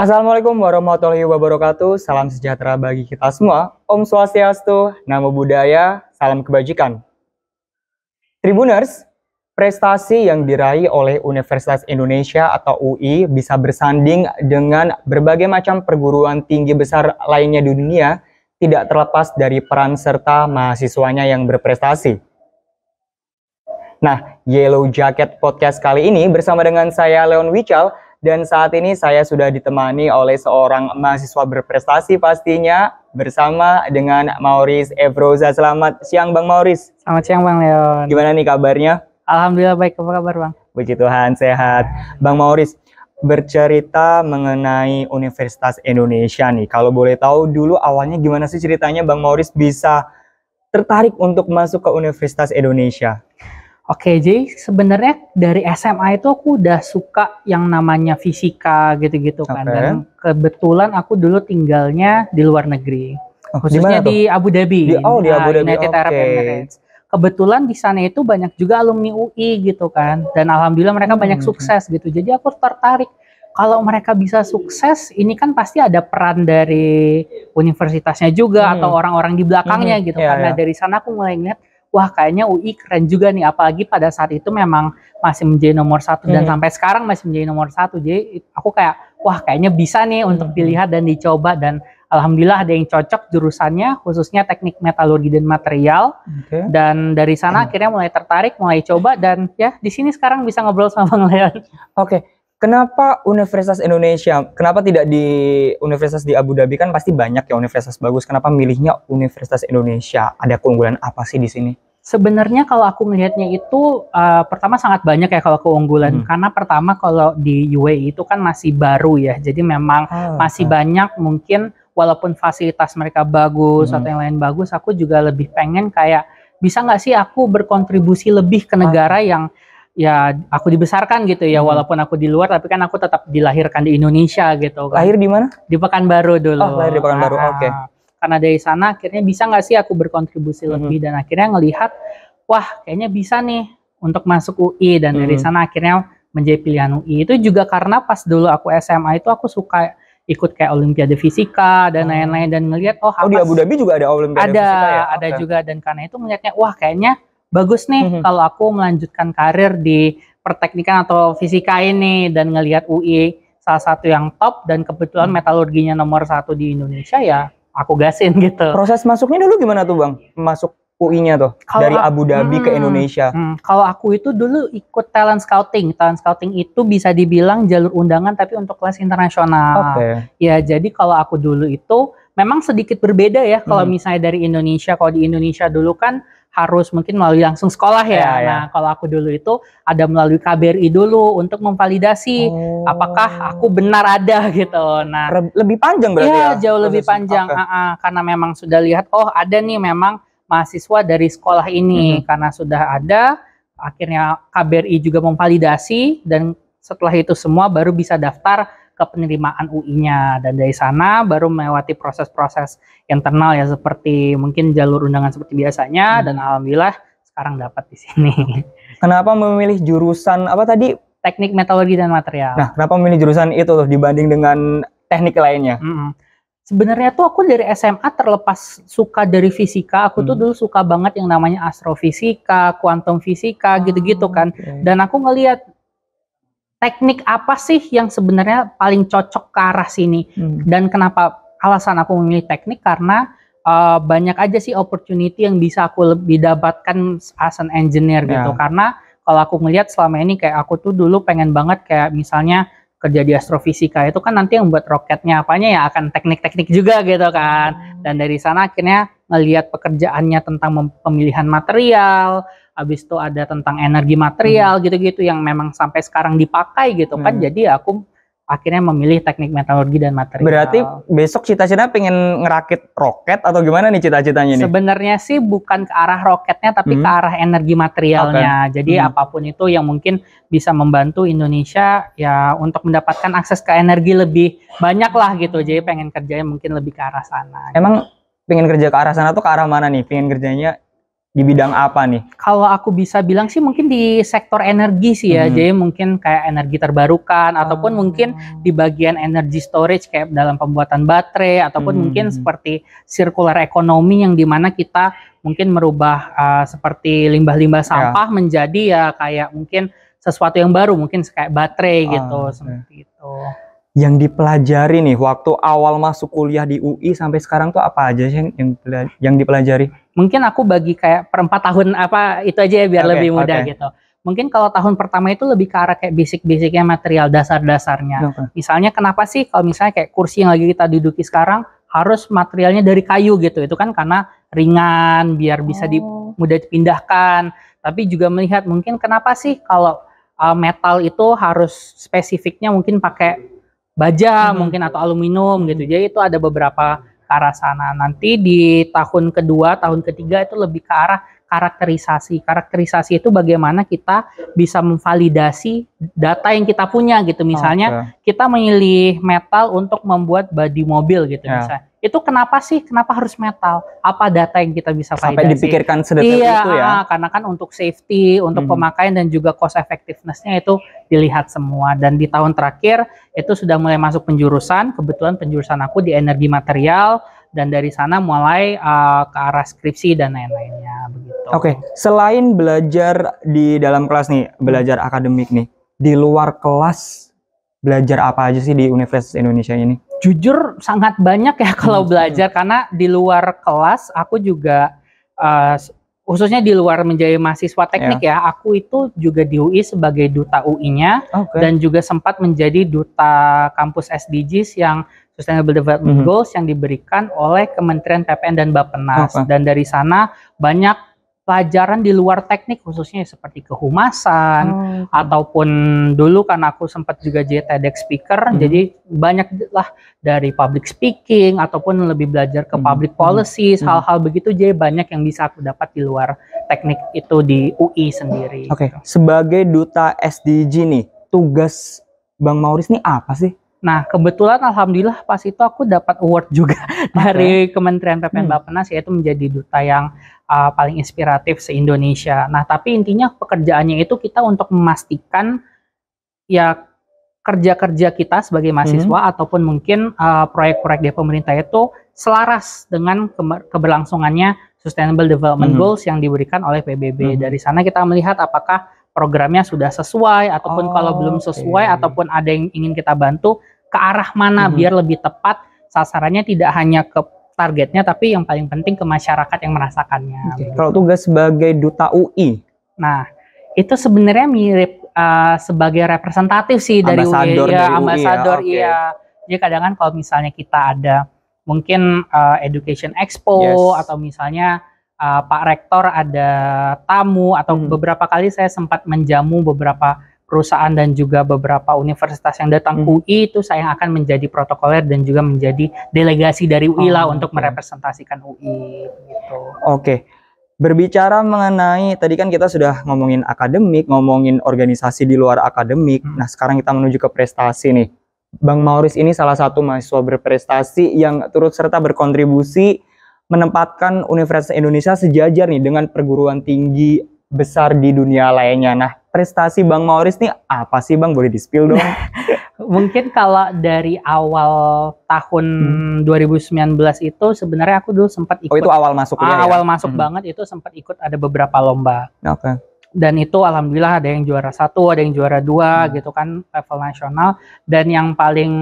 Assalamualaikum warahmatullahi wabarakatuh. Salam sejahtera bagi kita semua. Om Swastiastu, Namo Buddhaya, salam kebajikan. Tribuners, prestasi yang diraih oleh Universitas Indonesia atau UI bisa bersanding dengan berbagai macam perguruan tinggi besar lainnya di dunia, tidak terlepas dari peran serta mahasiswanya yang berprestasi. Nah, Yellow Jacket Podcast kali ini bersama dengan saya Leon Wical dan saat ini saya sudah ditemani oleh seorang mahasiswa berprestasi pastinya bersama dengan Mauris Evroza. Selamat siang Bang Mauris. Selamat siang Bang Leon. Gimana nih kabarnya? Alhamdulillah baik, apa kabar Bang? Puji Tuhan, sehat. Bang Mauris, bercerita mengenai Universitas Indonesia nih. Kalau boleh tahu dulu awalnya gimana sih ceritanya Bang Mauris bisa tertarik untuk masuk ke Universitas Indonesia? Oke, jadi sebenarnya dari SMA itu aku udah suka yang namanya fisika gitu-gitu kan. Dan kebetulan aku dulu tinggalnya di luar negeri. Oh, khususnya di, di Abu Dhabi. Di, oh, di nah, Abu Dhabi. United okay. Arab Emirates. Kebetulan di sana itu banyak juga alumni UI gitu kan. Dan alhamdulillah mereka hmm. banyak sukses gitu. Jadi aku tertarik kalau mereka bisa sukses, ini kan pasti ada peran dari universitasnya juga hmm. atau orang-orang di belakangnya hmm. gitu. Yeah, Karena yeah. dari sana aku mulai ngeliat wah kayaknya UI keren juga nih apalagi pada saat itu memang masih menjadi nomor satu hmm. dan sampai sekarang masih menjadi nomor satu jadi aku kayak wah kayaknya bisa nih untuk hmm. dilihat dan dicoba dan alhamdulillah ada yang cocok jurusannya khususnya teknik metalurgi dan material okay. dan dari sana hmm. akhirnya mulai tertarik mulai coba dan ya di sini sekarang bisa ngobrol sama bang Leon. Oke. Okay Kenapa Universitas Indonesia? Kenapa tidak di Universitas di Abu Dhabi kan pasti banyak ya universitas bagus. Kenapa milihnya Universitas Indonesia? Ada keunggulan apa sih di sini? Sebenarnya kalau aku melihatnya itu uh, pertama sangat banyak ya kalau keunggulan. Hmm. Karena pertama kalau di UAE itu kan masih baru ya. Jadi memang oh, masih banyak mungkin walaupun fasilitas mereka bagus hmm. atau yang lain bagus, aku juga lebih pengen kayak bisa nggak sih aku berkontribusi lebih ke negara ah. yang ya aku dibesarkan gitu ya hmm. walaupun aku di luar tapi kan aku tetap dilahirkan di Indonesia gitu kan. Lahir di mana? Di Pekanbaru dulu. Oh, lahir di Pekanbaru. Nah, Oke. Okay. Karena dari sana akhirnya bisa nggak sih aku berkontribusi hmm. lebih dan akhirnya ngelihat wah kayaknya bisa nih untuk masuk UI dan hmm. dari sana akhirnya menjadi pilihan UI. Itu juga karena pas dulu aku SMA itu aku suka ikut kayak olimpiade fisika dan hmm. lain-lain dan ngelihat oh, oh di Abu Dhabi juga ada olimpiade ada, fisika ya. Ada, ada okay. juga dan karena itu melihatnya wah kayaknya bagus nih mm -hmm. kalau aku melanjutkan karir di perteknikan atau fisika ini dan ngelihat UI salah satu yang top dan kebetulan mhm. metalurginya nomor satu di Indonesia ya aku gasin gitu. Proses masuknya dulu gimana tuh bang? Masuk UI-nya tuh kalo dari Abu Dhabi hmm, ke Indonesia. Hmm, kalau aku itu dulu ikut talent scouting. Talent scouting itu bisa dibilang jalur undangan tapi untuk kelas internasional. Okay. Ya jadi kalau aku dulu itu memang sedikit berbeda ya kalau hmm. misalnya dari Indonesia. Kalau di Indonesia dulu kan harus mungkin melalui langsung sekolah ya. Yeah, yeah. Nah, kalau aku dulu itu ada melalui KBRI dulu untuk memvalidasi oh. apakah aku benar ada gitu. Nah, lebih panjang berarti ya. ya jauh lebih panjang. Okay. Uh -uh, karena memang sudah lihat oh ada nih memang mahasiswa dari sekolah ini mm -hmm. karena sudah ada akhirnya KBRI juga memvalidasi dan setelah itu semua baru bisa daftar ke penerimaan UI-nya dan dari sana baru melewati proses-proses internal ya seperti mungkin jalur undangan seperti biasanya hmm. dan alhamdulillah sekarang dapat di sini. Kenapa memilih jurusan apa tadi? Teknik metalurgi dan material. Nah, kenapa memilih jurusan itu tuh dibanding dengan teknik lainnya? Hmm. Sebenarnya tuh aku dari SMA terlepas suka dari fisika, aku hmm. tuh dulu suka banget yang namanya astrofisika, kuantum fisika, gitu-gitu oh, kan. Okay. Dan aku ngelihat teknik apa sih yang sebenarnya paling cocok ke arah sini hmm. dan kenapa alasan aku memilih teknik karena uh, banyak aja sih opportunity yang bisa aku lebih dapatkan as an engineer yeah. gitu ya. karena kalau aku ngelihat selama ini kayak aku tuh dulu pengen banget kayak misalnya kerja di astrofisika itu kan nanti yang buat roketnya apanya ya akan teknik-teknik juga gitu kan hmm. dan dari sana akhirnya ngelihat pekerjaannya tentang pemilihan material habis itu ada tentang energi material hmm. gitu-gitu hmm. yang memang sampai sekarang dipakai gitu kan, hmm. kan jadi aku akhirnya memilih teknik metalurgi dan material. Berarti besok cita-cita pengen ngerakit roket atau gimana nih cita-citanya nih? Sebenarnya sih bukan ke arah roketnya tapi hmm. ke arah energi materialnya. Okay. Jadi hmm. apapun itu yang mungkin bisa membantu Indonesia ya untuk mendapatkan akses ke energi lebih banyak lah gitu. Jadi pengen kerjanya mungkin lebih ke arah sana. Emang pengen kerja ke arah sana tuh ke arah mana nih? Pengen kerjanya di bidang apa nih? Kalau aku bisa bilang sih mungkin di sektor energi sih ya, hmm. jadi mungkin kayak energi terbarukan oh. ataupun mungkin di bagian energi storage kayak dalam pembuatan baterai ataupun hmm. mungkin seperti circular economy yang dimana kita mungkin merubah uh, seperti limbah-limbah ya. sampah ya. menjadi ya kayak mungkin sesuatu yang baru mungkin kayak baterai oh, gitu okay. seperti itu yang dipelajari nih waktu awal masuk kuliah di UI sampai sekarang tuh apa aja sih yang yang, dipelajari? Mungkin aku bagi kayak perempat tahun apa itu aja ya biar okay, lebih mudah okay. gitu. Mungkin kalau tahun pertama itu lebih ke arah kayak basic-basicnya material dasar-dasarnya. Okay. Misalnya kenapa sih kalau misalnya kayak kursi yang lagi kita duduki sekarang harus materialnya dari kayu gitu. Itu kan karena ringan biar bisa oh. mudah dipindahkan. Tapi juga melihat mungkin kenapa sih kalau eh, metal itu harus spesifiknya mungkin pakai baja hmm. mungkin atau aluminium gitu. Jadi itu ada beberapa ke arah sana. Nanti di tahun kedua, tahun ketiga itu lebih ke arah karakterisasi. Karakterisasi itu bagaimana kita bisa memvalidasi data yang kita punya gitu. Misalnya okay. kita memilih metal untuk membuat body mobil gitu yeah. misalnya. Itu kenapa sih? Kenapa harus metal? Apa data yang kita bisa validasi? Sampai dipikirkan sedetail iya, itu ya. Ah, karena kan untuk safety, untuk hmm. pemakaian dan juga cost effectiveness-nya itu dilihat semua dan di tahun terakhir itu sudah mulai masuk penjurusan. Kebetulan penjurusan aku di energi material dan dari sana mulai uh, ke arah skripsi dan lain-lainnya Oke, okay. selain belajar di dalam kelas nih, hmm. belajar akademik nih, di luar kelas belajar apa aja sih di Universitas Indonesia ini? Jujur sangat banyak ya kalau hmm. belajar karena di luar kelas aku juga uh, khususnya di luar menjadi mahasiswa teknik yeah. ya, aku itu juga di UI sebagai duta UI-nya okay. dan juga sempat menjadi duta kampus SDGs yang Sustainable Development mm -hmm. Goals yang diberikan oleh Kementerian PPN dan Bappenas okay. dan dari sana banyak pelajaran di luar teknik khususnya seperti kehumasan hmm. ataupun dulu kan aku sempat juga jadi TEDx speaker hmm. jadi banyak lah dari public speaking ataupun lebih belajar ke hmm. public hmm. policy hmm. hal-hal hmm. begitu jadi banyak yang bisa aku dapat di luar teknik itu di UI sendiri. Oke, okay. Gitu. sebagai duta SDG nih tugas Bang Mauris nih apa sih? Nah, kebetulan alhamdulillah pas itu aku dapat award juga okay. dari Kementerian PPN hmm. Bapenas yaitu menjadi duta yang uh, paling inspiratif se-Indonesia. Nah, tapi intinya pekerjaannya itu kita untuk memastikan ya kerja-kerja kita sebagai mahasiswa hmm. ataupun mungkin proyek uh, proyek-proyek dari pemerintah itu selaras dengan keberlangsungannya Sustainable Development hmm. Goals yang diberikan oleh PBB. Hmm. Dari sana kita melihat apakah programnya sudah sesuai ataupun oh, kalau belum sesuai okay. ataupun ada yang ingin kita bantu ke arah mana hmm. biar lebih tepat sasarannya tidak hanya ke targetnya tapi yang paling penting ke masyarakat yang merasakannya. Okay. Kalau tugas sebagai duta UI. Nah, itu sebenarnya mirip uh, sebagai representatif sih dari UI, iya, ya, ambasador ya. iya. Okay. Jadi kadang kan kalau misalnya kita ada mungkin uh, education expo yes. atau misalnya uh, Pak Rektor ada tamu atau hmm. beberapa kali saya sempat menjamu beberapa perusahaan dan juga beberapa universitas yang datang hmm. UI itu saya akan menjadi protokoler dan juga menjadi delegasi dari UI oh, lah untuk merepresentasikan UI gitu. Oke. Okay. Berbicara mengenai tadi kan kita sudah ngomongin akademik, ngomongin organisasi di luar akademik. Hmm. Nah, sekarang kita menuju ke prestasi nih. Bang Mauris ini salah satu mahasiswa berprestasi yang turut serta berkontribusi menempatkan Universitas Indonesia sejajar nih dengan perguruan tinggi besar di dunia lainnya. Nah, prestasi Bang Mauris nih apa sih Bang? Boleh di-spill dong? Mungkin kalau dari awal tahun hmm. 2019 itu sebenarnya aku dulu sempat ikut. Oh, itu awal masuk ah, ya? Awal masuk hmm. banget itu sempat ikut ada beberapa lomba. Oke. Okay. Dan itu alhamdulillah ada yang juara satu, ada yang juara dua hmm. gitu kan level nasional. Dan yang paling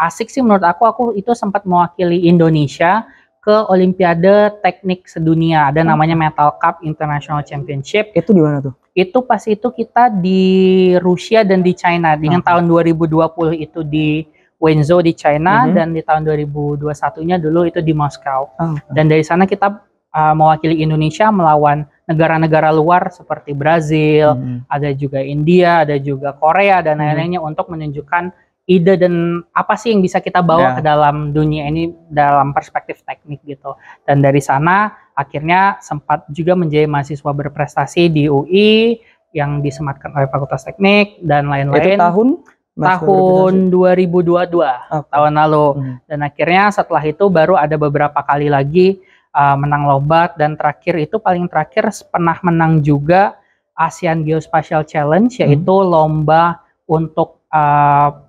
asik sih menurut aku, aku itu sempat mewakili Indonesia ke Olimpiade Teknik Sedunia. Ada hmm. namanya Metal Cup International Championship. Itu di mana tuh? Itu pas itu kita di Rusia dan di China. Dengan hmm. tahun 2020 itu di Wenzhou di China hmm. dan di tahun 2021-nya dulu itu di Moskow. Hmm. Oh, dan dari sana kita uh, mewakili Indonesia melawan negara-negara luar seperti Brazil, hmm. ada juga India, ada juga Korea dan mhm. lain-lainnya hmm. untuk menunjukkan ide dan apa sih yang bisa kita bawa yeah. ke dalam dunia ini dalam perspektif teknik gitu. Dan dari sana akhirnya sempat juga menjadi mahasiswa berprestasi di UI yang disematkan oleh Fakultas Teknik dan lain-lain. Itu tahun tahun 2022 okay. tahun lalu hmm. dan akhirnya setelah itu baru ada beberapa kali lagi uh, menang lomba dan terakhir itu paling terakhir pernah menang juga ASEAN Geospatial Challenge hmm. yaitu hmm. lomba untuk uh,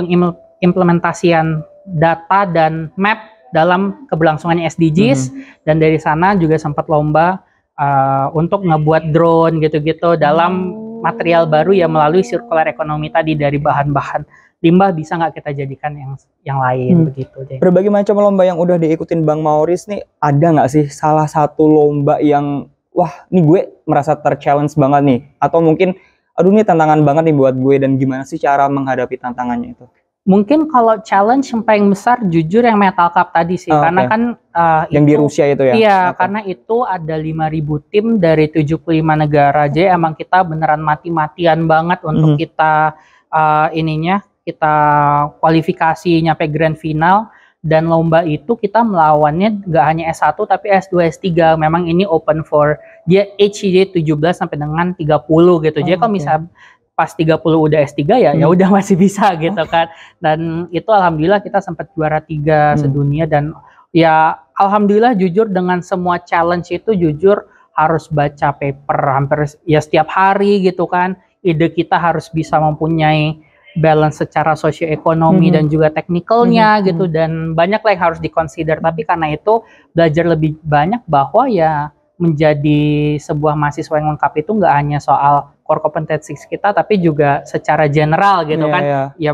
pengimplementasian data dan map dalam keberlangsungannya SDGs mm -hmm. dan dari sana juga sempat lomba uh, untuk ngebuat drone gitu-gitu dalam oh. material baru yang melalui circular ekonomi tadi dari bahan-bahan limbah bisa nggak kita jadikan yang yang lain hmm. begitu deh. Berbagai macam lomba yang udah diikutin Bang Mauris nih ada nggak sih salah satu lomba yang wah ini gue merasa terchallenge banget nih atau mungkin aduh ini tantangan banget nih buat gue dan gimana sih cara menghadapi tantangannya itu? Mungkin kalau challenge yang paling besar jujur yang Metal Cup tadi sih, oh, karena kan uh, yang itu, di Rusia itu ya. Iya, okay. karena itu ada 5000 tim dari 75 negara. Jadi emang kita beneran mati-matian banget untuk mm -hmm. kita uh, ininya kita kualifikasi nyampe grand final dan lomba itu kita melawannya nggak hanya S1 tapi S2, S3. Memang ini open for dia HCJ 17 sampai dengan 30 gitu. Oh, Jadi kalau misalnya oh, misal pas 30 udah S3 ya, ya hmm. ya udah masih bisa oh. gitu kan. Dan itu alhamdulillah kita sempat juara tiga hmm. sedunia dan ya alhamdulillah jujur dengan semua challenge itu jujur harus baca paper hampir ya setiap hari gitu kan. Ide kita harus bisa mempunyai balance secara sosioekonomi -hmm. dan juga teknikalnya -hmm. gitu mhm. dan banyak lah yang harus dikonsider tapi karena itu belajar lebih banyak bahwa ya menjadi sebuah mahasiswa yang lengkap itu nggak hanya soal core competency kita tapi juga secara general gitu yeah, kan yeah. ya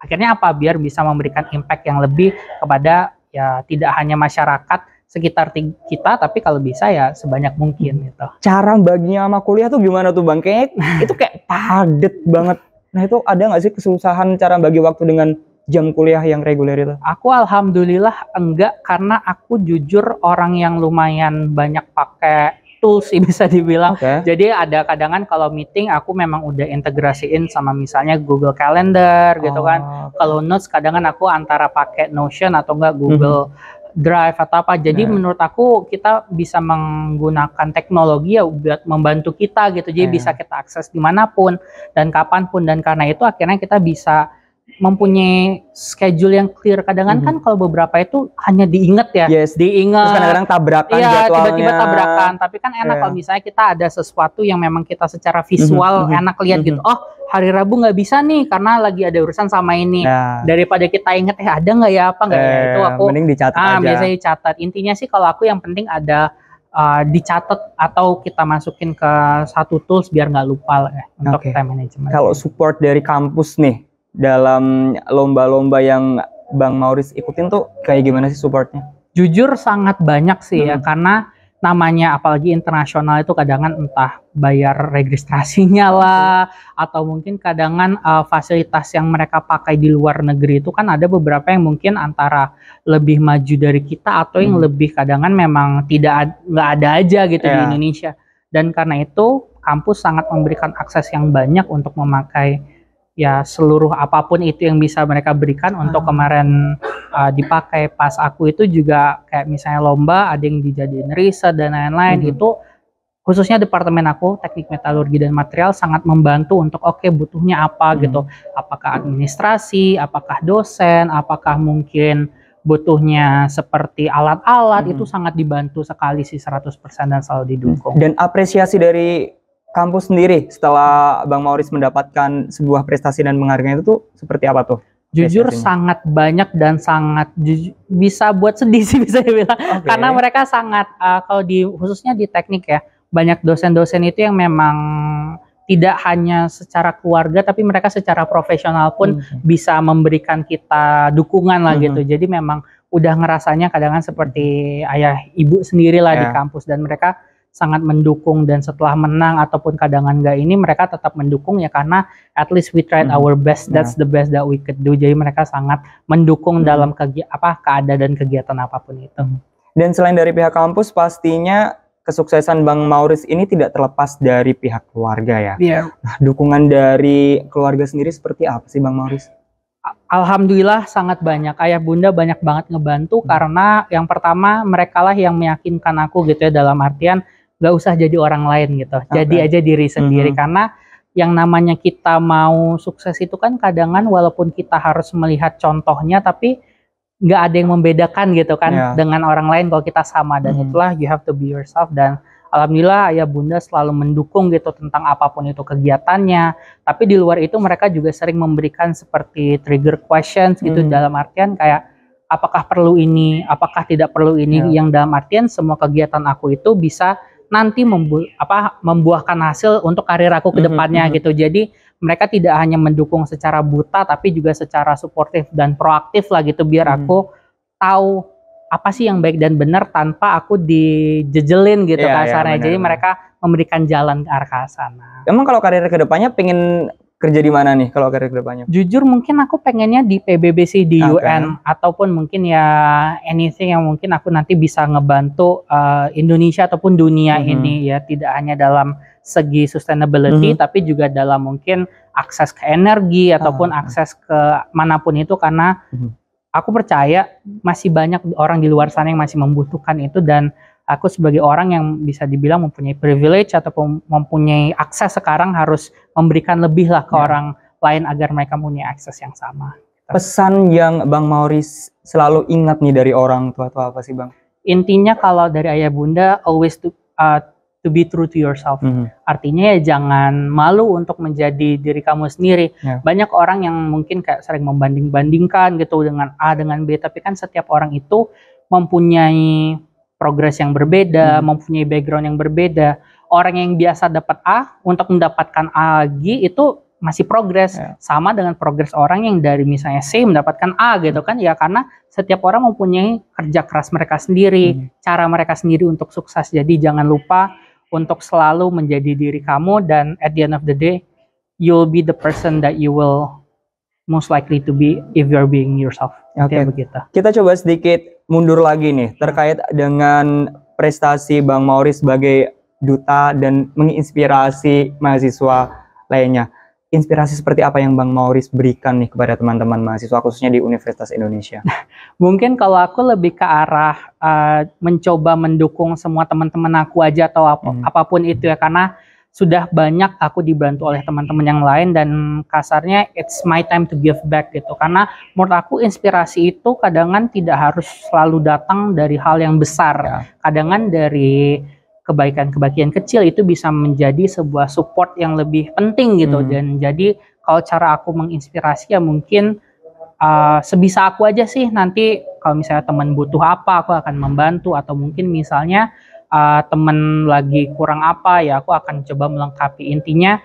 akhirnya apa biar bisa memberikan impact yang lebih kepada ya tidak hanya masyarakat sekitar kita tapi kalau bisa ya sebanyak mungkin gitu. Cara baginya sama kuliah tuh gimana tuh Bang? Kayaknya itu kayak padet banget Nah itu ada nggak sih kesusahan cara bagi waktu dengan jam kuliah yang reguler itu? Aku alhamdulillah enggak karena aku jujur orang yang lumayan banyak pakai tools sih bisa dibilang. Okay. Jadi ada kadangan kalau meeting aku memang udah integrasiin sama misalnya Google Calendar oh. gitu kan. Oh, kalau notes kadangan aku antara pakai Notion atau enggak Google -hmm drive atau apa. Jadi nah. menurut aku kita bisa menggunakan teknologi ya buat membantu kita gitu. Jadi iya. bisa kita akses dimanapun dan kapanpun dan karena itu akhirnya kita bisa mempunyai schedule yang clear. Kadang-kadang mm -hmm. kan kalau beberapa itu hanya diingat ya. Yes, diingat. Terus kadang-kadang tabrakan Iya, tiba-tiba tabrakan. Tapi kan enak yeah. kalau misalnya kita ada sesuatu yang memang kita secara mhm, visual mm -hmm. enak lihat mm -hmm. gitu. Mhm. Oh, hari Rabu nggak bisa nih karena lagi ada urusan sama ini. Yeah. Daripada kita inget, eh ada nggak ya apa nggak ya? eh, ya itu aku. Mending dicatat ah, aja. Biasanya dicatat. Intinya sih kalau aku yang penting ada uh, dicatat atau kita masukin ke satu tools biar nggak lupa lah ya, untuk okay. time management. Kalau support dari kampus nih, dalam lomba-lomba yang Bang Mauris ikutin tuh kayak gimana sih supportnya? Jujur sangat banyak sih ya, hmm. ya karena namanya apalagi internasional itu kadang-kadang entah bayar registrasinya lah atau mungkin kadang uh, eh, fasilitas yang mereka pakai di luar negeri itu kan ada beberapa yang mungkin antara lebih maju dari kita atau yang hmm. lebih kadang memang tidak nggak ada aja gitu yeah. di iya. Indonesia dan karena itu kampus sangat memberikan akses yang banyak untuk memakai ya seluruh apapun itu yang bisa mereka berikan untuk ah. kemarin uh, dipakai pas aku itu juga kayak misalnya lomba ada yang dijadiin riset dan lain-lain hmm. itu khususnya departemen aku teknik metalurgi dan material sangat membantu untuk oke okay, butuhnya apa hmm. gitu apakah administrasi apakah dosen apakah mungkin butuhnya seperti alat-alat hmm. itu sangat dibantu sekali sih 100% dan selalu didukung dan apresiasi dari kampus sendiri setelah Bang Mauris mendapatkan sebuah prestasi dan menghargai itu tuh seperti apa tuh? Jujur prestasinya? sangat banyak dan sangat bisa buat sedih sih bisa dibilang okay. karena mereka sangat uh, kalau di khususnya di teknik ya banyak dosen-dosen itu yang memang tidak hanya secara keluarga tapi mereka secara profesional pun hmm. bisa memberikan kita dukungan lah hmm. gitu. Jadi memang udah ngerasanya kadang-kadang seperti ayah ibu sendiri lah yeah. di ya. kampus dan mereka sangat mendukung dan setelah menang ataupun kadangan enggak ini mereka tetap mendukung ya karena at least we tried hmm. our best ya. that's the best that we could do jadi mereka sangat mendukung -hmm. dalam kegi apa keadaan dan kegiatan apapun itu hmm. dan selain dari pihak kampus pastinya kesuksesan Bang Mauris ini tidak terlepas dari pihak keluarga ya. Yeah. Nah, dukungan dari keluarga sendiri seperti apa sih Bang Mauris? Alhamdulillah sangat banyak ayah bunda banyak banget ngebantu hmm. karena yang pertama merekalah yang meyakinkan aku gitu ya dalam artian nggak usah jadi orang lain gitu okay. jadi aja diri sendiri mm -hmm. karena yang namanya kita mau sukses itu kan kadangan walaupun kita harus melihat contohnya tapi nggak ada yang membedakan gitu kan yeah. dengan orang lain kalau kita sama dan mm -hmm. itulah you have to be yourself dan alhamdulillah ayah bunda selalu mendukung gitu tentang apapun itu kegiatannya. Tapi di luar itu mereka juga sering memberikan seperti trigger questions gitu hmm. dalam artian kayak apakah perlu ini, apakah tidak perlu ini yeah. yang dalam artian semua kegiatan aku itu bisa nanti membu apa membuahkan hasil untuk karir aku ke mhm, depannya mm -hmm. gitu. Jadi mereka tidak hanya mendukung secara buta tapi juga secara suportif dan proaktif lah gitu biar mm -hmm. aku tahu apa sih yang baik dan benar tanpa aku dijejelin gitu yeah, kasarnya. Yeah, Jadi mereka memberikan jalan ke arah sana. Emang kalau karir ke depannya pengen kerja di mana nih kalau karir kedepannya? Jujur mungkin aku pengennya di PBBC di okay. UN ataupun mungkin ya anything yang mungkin aku nanti bisa ngebantu uh, Indonesia ataupun dunia mm -hmm. ini ya tidak hanya dalam segi sustainability mm -hmm. tapi juga dalam mungkin akses ke energi ataupun ah. ah. akses ke manapun itu karena mm -hmm. aku percaya masih banyak orang di luar sana yang masih membutuhkan itu dan aku sebagai orang yang bisa dibilang mempunyai privilege atau mempunyai akses sekarang harus memberikan lebih lah ke ya. orang lain agar mereka punya akses yang sama. Pesan yang Bang Mauris selalu ingat nih dari orang tua tua apa sih Bang? Intinya kalau dari ayah bunda always to, uh, to be true to yourself. Mm -hmm. Artinya ya jangan malu untuk menjadi diri kamu sendiri. Yeah. Banyak orang yang mungkin kayak sering membanding-bandingkan gitu dengan A dengan B, tapi kan setiap orang itu mempunyai progres yang berbeda, hmm. mempunyai background yang berbeda. Orang yang biasa dapat A untuk mendapatkan A lagi itu masih progres yeah. sama dengan progres orang yang dari misalnya C mendapatkan A gitu kan ya karena setiap orang mempunyai kerja keras mereka sendiri, mm. cara mereka sendiri untuk sukses. Jadi jangan lupa untuk selalu menjadi diri kamu dan at the end of the day you'll be the person that you will most likely to be if you're being yourself. Oke. Okay. Begitu. Kita coba sedikit mundur lagi nih terkait dengan prestasi Bang Mauri sebagai duta dan menginspirasi mahasiswa lainnya. Inspirasi seperti apa yang Bang Mauris berikan nih kepada teman-teman mahasiswa khususnya di Universitas Indonesia? Mungkin kalau aku lebih ke arah uh, mencoba mendukung semua teman-teman aku aja atau ap hmm. apapun itu ya karena sudah banyak aku dibantu oleh teman-teman yang lain dan kasarnya it's my time to give back gitu karena menurut aku inspirasi itu kadangan tidak harus selalu datang dari hal yang besar ya. kadangan dari kebaikan-kebaikan kecil itu bisa menjadi sebuah support yang lebih penting gitu hmm. dan jadi kalau cara aku menginspirasi ya mungkin uh, sebisa aku aja sih nanti kalau misalnya teman butuh apa aku akan membantu atau mungkin misalnya uh, temen lagi kurang apa ya aku akan coba melengkapi intinya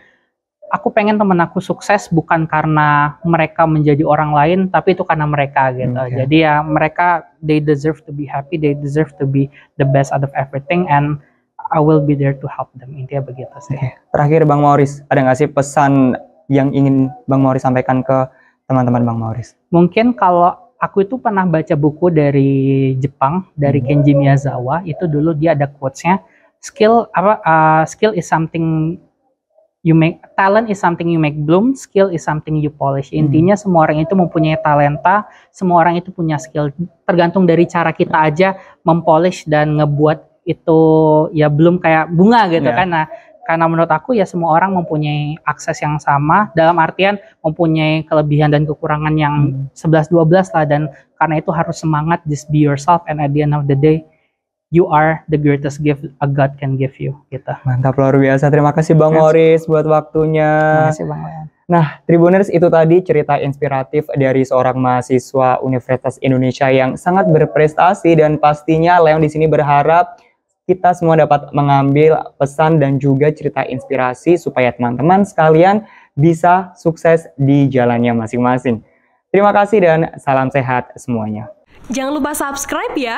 aku pengen temen aku sukses bukan karena mereka menjadi orang lain tapi itu karena mereka gitu okay. jadi ya mereka they deserve to be happy they deserve to be the best out of everything and I will be there to help them intinya begitu sih okay. terakhir Bang Morris ada nggak sih pesan yang ingin Bang Morris sampaikan ke teman-teman Bang Morris mungkin kalau aku itu pernah baca buku dari Jepang dari hmm. Kenji Miyazawa itu dulu dia ada quotesnya skill apa uh, skill is something you make talent is something you make bloom skill is something you polish hmm. intinya hmm. semua orang itu mempunyai talenta semua orang itu punya skill tergantung dari cara kita aja mempolish dan ngebuat itu ya belum kayak bunga gitu yeah. kan nah karena menurut aku ya semua orang mempunyai akses yang sama dalam artian mempunyai kelebihan dan kekurangan yang hmm. 11 12 lah dan karena itu harus semangat just be yourself and at the end of the day you are the greatest gift a God can give you gitu. Mantap luar biasa. Terima kasih Bang Oris buat waktunya. Terima kasih Bang Leon. Nah, Tribuners itu tadi cerita inspiratif dari seorang mahasiswa Universitas Indonesia yang sangat berprestasi dan pastinya Leon di sini berharap kita semua dapat mengambil pesan dan juga cerita inspirasi supaya teman-teman sekalian bisa sukses di jalannya masing-masing. Terima kasih dan salam sehat semuanya. Jangan lupa subscribe ya.